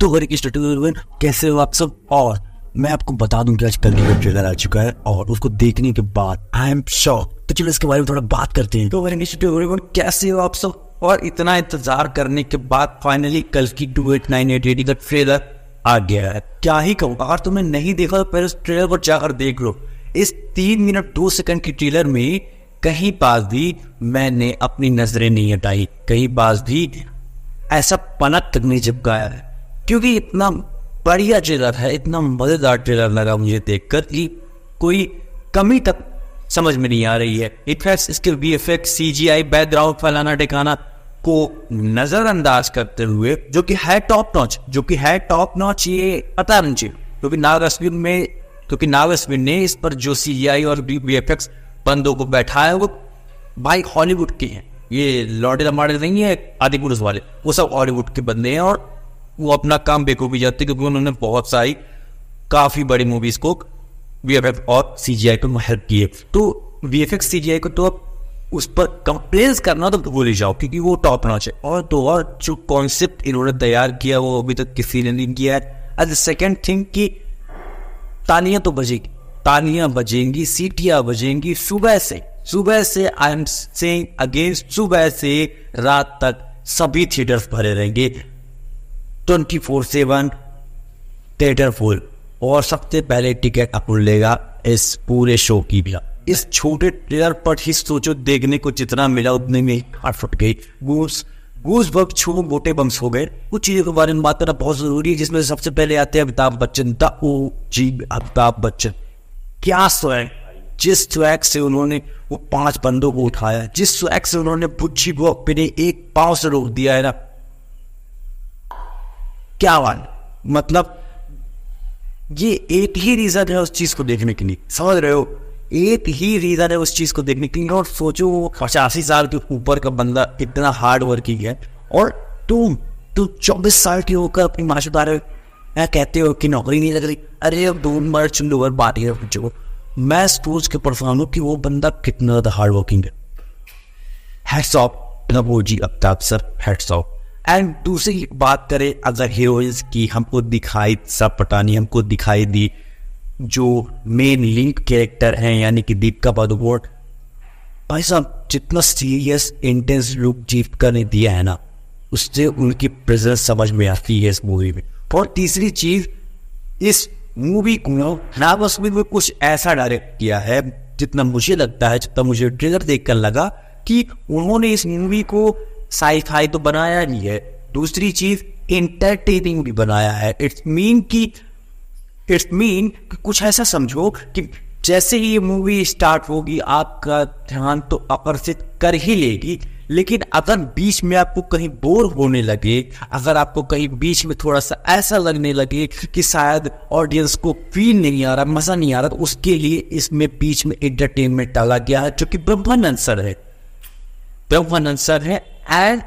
तो हर एक स्टेटन कैसे हो आप सब और मैं आपको बता दूं कि आज कल का ट्रेलर आ चुका है और उसको देखने के बाद आई एम शॉक तो चलो इसके बारे में थोड़ा बात करते हैं तो इंस्टीट्यूट कैसे हो आप सब और इतना इंतजार करने के बाद फाइनली कल की two eight nine eight eighty का ट्रेलर आ गया है क्या ही कहूँ अगर तुमने नहीं देखा तो पहले उस ट्रेलर पर जाकर देख लो इस तीन मिनट दो सेकंड की ट्रेलर में कहीं पास भी मैंने अपनी नजरें नहीं हटाई कहीं पास भी ऐसा पनक तक नहीं चिपकाया है क्योंकि इतना बढ़िया ट्रेलर है इतना मज़ेदार ट्रेलर लगा मुझे देख कर कि कोई कमी तक समझ में नहीं आ रही है इफेक्ट्स इसके V F X C G I background फैलाना टिकाना को नज़रअंदाज करते हुए जो कि है टॉप नॉच जो कि है टॉप नॉच ये पता नहीं चाहिए क्योंकि नाग तस्वीर में क्योंकि नाग तस्वीर ने इस पर जो सी जी आई और वी एफ एक्स बंदों को बैठाया वो भाई हॉलीवुड के हैं ये लॉडे लमाड़े नहीं है आदिपुरुष वाले वो सब हॉलीवुड के बंदे हैं और वो अपना काम बेकूफ़ी जाते क्योंकि उन्होंने बहुत सारी काफ़ी बड़ी मूवीज़ को वी एफ और सी जी आई को हेल्प किए तो V F X C G I को तो अब उस पर कंप्लेन्स करना तो भूल ही जाओ क्योंकि वो टॉप नॉच है और तो और जो कॉन्सेप्ट इन्होंने तैयार किया वो अभी तक किसी ने नहीं किया है एज सेकेंड थिंग कि तालियां तो बजेगी तालियां बजेंगी सीटियां बजेंगी सुबह से सुबह से आई एम सेइंग अगेंस्ट सुबह से रात तक सभी थिएटर्स भरे रहेंगे twenty four seven theatre full और सबसे पहले टिकट अपन लेगा इस पूरे शो की भी इस छोटे ट्रेलर पर ही सोचो देखने को जितना मिला उतने में हाथ फट गई गूस गूस बम छू मोटे बम्स हो गए कुछ चीज़ों के बारे में बात करना बहुत ज़रूरी है जिसमें सबसे पहले आते हैं Amitabh Bachchan the O G Amitabh Bachchan क्या स्वैग जिस स्वैग से उन्होंने वो पांच बंदों को उठाया जिस स्वैग से उन्होंने बुच्छी को अपने एक पांव से रोक दिया है ना क्या बात मतलब ये एक ही रीजन है उस चीज को देखने के लिए समझ रहे हो एक ही रीजन है उस चीज को देखने के लिए और सोचो वो पचासी साल के ऊपर का बंदा इतना हार्ड वर्किंग है और तुम तुम चौबीस साल के होकर अपनी माशुदा कहते हो कि नौकरी नहीं लग रही अरे अब दो मर लो बात है पूछो मैं सोच के परेशान हूँ कि वो बंदा कितना ज्यादा हार्ड वर्किंग है हेड्स ऑफ नवोजी Aftab sir heads off and दूसरी बात करें अगर हीरोइंस की हमको दिखाई सब पटानी हमको दिखाई दी जो मेन लीड कैरेक्टर हैं यानी कि दीपिका पादुकोण भाई साहब जितना सीरियस इंटेंस लुक दीपिका ने दिया है ना उससे उनकी प्रेजेंस समझ में आती है इस मूवी में और तीसरी चीज इस मूवी को नाम स्मिथ में कुछ ऐसा डायरेक्ट किया है जितना मुझे लगता है जितना मुझे ट्रेलर देखकर लगा कि उन्होंने इस मूवी को साईफाई तो बनाया नहीं है दूसरी चीज इंटरटेनिंग भी बनाया है इट्स मीन की इट्स मीन कुछ ऐसा समझो कि जैसे ही ये मूवी स्टार्ट होगी आपका ध्यान तो आकर्षित कर ही लेगी लेकिन अगर बीच में आपको कहीं बोर होने लगे अगर आपको कहीं बीच में थोड़ा सा ऐसा लगने लगे कि शायद ऑडियंस को फील नहीं आ रहा मज़ा नहीं आ रहा तो उसके लिए इसमें बीच में एंटरटेनमेंट डाला गया है जो कि ब्रह्मानंद सर है ब्रह्मानंद सर है एंड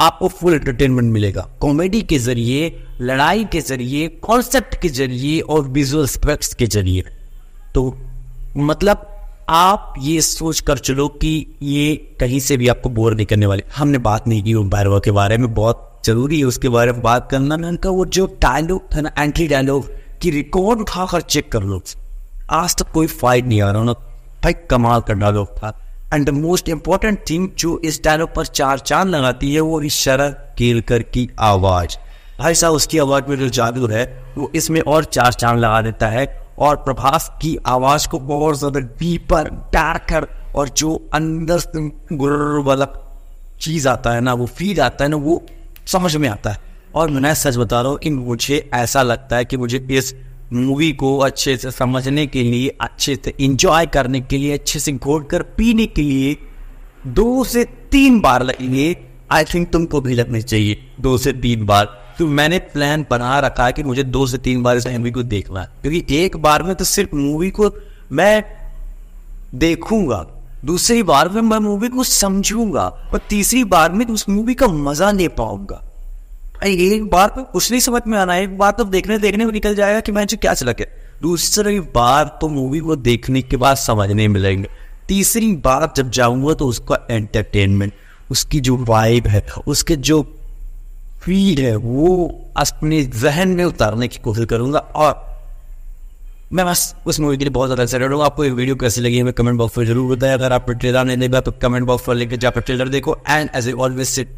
आपको फुल एंटरटेनमेंट मिलेगा कॉमेडी के जरिए लड़ाई के जरिए कॉन्सेप्ट के जरिए और विजुअल स्पेक्ट्स के जरिए तो मतलब आप ये सोच कर चलो कि ये कहीं से भी आपको बोर नहीं करने वाले हमने बात नहीं की बैरवा के बारे में बहुत जरूरी है उसके बारे में बात करना मैं उनका वो जो डायलॉग था ना एंट्री डायलॉग की रिकॉर्ड उठाकर चेक कर लो आज तक कोई फाइट नहीं आ रहा ना भाई कमाल का डायलॉग था and the most important thing जो इस डायलॉग पर चार चांद लगाती है वो इस शरद केलकर की आवाज भाई साहब उसकी आवाज में जो जादू है वो इसमें और चार चांद लगा देता है और प्रभास की आवाज को बहुत ज्यादा डीपर डार्कर और जो अंदर से वाला चीज आता है ना वो फील आता है ना वो समझ में आता है और मैं सच बता रहा हूँ कि मुझे ऐसा लगता है कि मुझे इस मूवी को अच्छे से समझने के लिए अच्छे से इंजॉय करने के लिए अच्छे से घोट कर पीने के लिए दो से तीन बार लगेंगे आई थिंक तुमको भी लगने चाहिए दो से तीन बार तो मैंने प्लान बना रखा है कि मुझे दो से तीन बार इस मूवी को देखना है क्योंकि एक बार में तो सिर्फ मूवी को मैं देखूंगा दूसरी बार में मैं मूवी को समझूंगा और तीसरी बार में उस मूवी का मजा ले पाऊंगा एक बार तो कुछ नहीं समझ में आना है एक बार तो देखने देखने में निकल जाएगा कि मैं क्या चला गया दूसरी बार तो मूवी को देखने के बाद समझने मिलेंगे तीसरी बार जब जाऊंगा तो उसका एंटरटेनमेंट उसकी जो वाइब है उसके जो फील है वो अपने जहन में उतारने की कोशिश करूंगा और मैं बस उस मूवी के लिए बहुत ज़्यादा एक्साइटेड हूँ आपको ये वीडियो कैसी लगी हमें कमेंट बॉक्स पर जरूर बताएं अगर आप ट्रेलर नहीं देखा तो कमेंट बॉक्स पर लेकर जाकर ट्रेलर देखो and as a always sit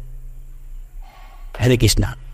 Hare Krishna